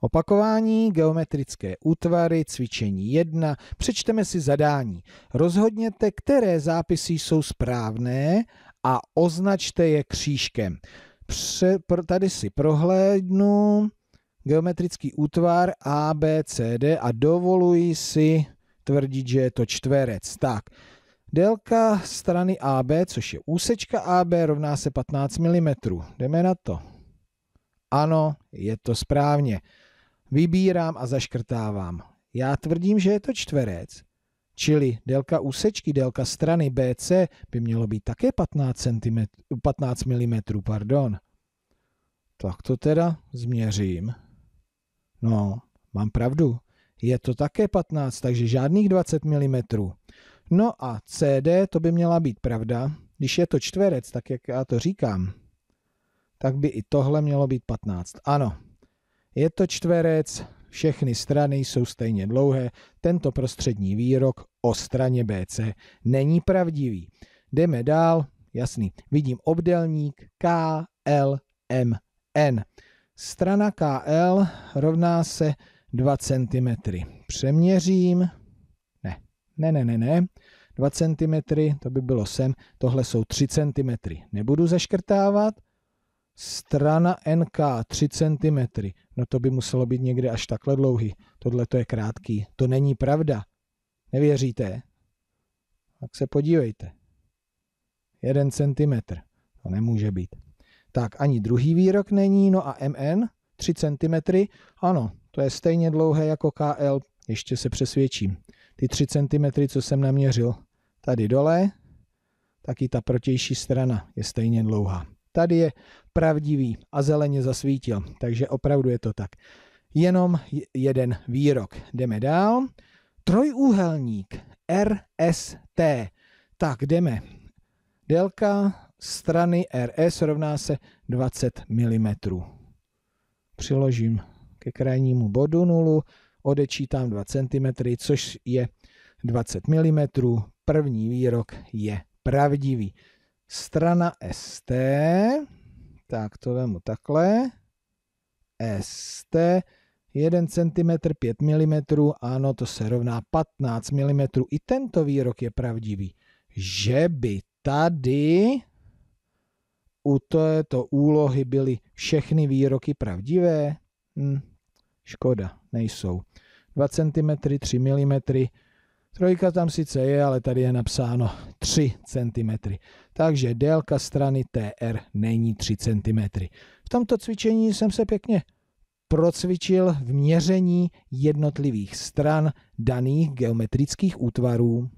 Opakování, geometrické útvary, cvičení 1, přečteme si zadání. Rozhodněte, které zápisy jsou správné a označte je křížkem. Pře, tady si prohlédnu geometrický útvar A, B, C, D a dovoluji si tvrdit, že je to čtverec. Tak, délka strany AB, což je úsečka AB, rovná se 15 mm. Jdeme na to. Ano, je to správně vybírám a zaškrtávám. Já tvrdím, že je to čtverec, čili délka úsečky, délka strany BC by mělo být také 15, cm, 15 mm. Pardon. Tak to teda změřím. No, mám pravdu. Je to také 15, takže žádných 20 mm. No a CD to by měla být pravda. Když je to čtverec, tak jak já to říkám, tak by i tohle mělo být 15. Ano, je to čtverec, všechny strany jsou stejně dlouhé, tento prostřední výrok o straně BC není pravdivý. Jdeme dál, jasný, vidím obdelník KLMN. Strana KL rovná se 2 cm. Přeměřím, ne, ne, ne, ne, ne, 2 cm, to by bylo sem, tohle jsou 3 cm. Nebudu zaškrtávat, strana NK 3 cm. No to by muselo být někde až takhle dlouhý. Tohle to je krátký. To není pravda. Nevěříte? Tak se podívejte. 1 cm. To nemůže být. Tak ani druhý výrok není, no a MN 3 cm. Ano, to je stejně dlouhé jako KL. Ještě se přesvědčím. Ty 3 cm, co jsem naměřil tady dole, tak i ta protější strana je stejně dlouhá. Tady je pravdivý a zeleně zasvítil, takže opravdu je to tak. Jenom jeden výrok. Jdeme dál. Trojúhelník RST. Tak jdeme. Délka strany RS rovná se 20 mm. Přiložím ke krajnímu bodu nulu, odečítám 2 cm, což je 20 mm. První výrok je pravdivý strana ST, tak to vemu takhle, ST, 1 cm, 5 mm, ano, to se rovná 15 mm. I tento výrok je pravdivý, že by tady u této úlohy byly všechny výroky pravdivé? Hm, škoda, nejsou. 2 cm, 3 mm, Trojka tam sice je, ale tady je napsáno 3 cm. Takže délka strany TR není 3 cm. V tomto cvičení jsem se pěkně procvičil v měření jednotlivých stran daných geometrických útvarů.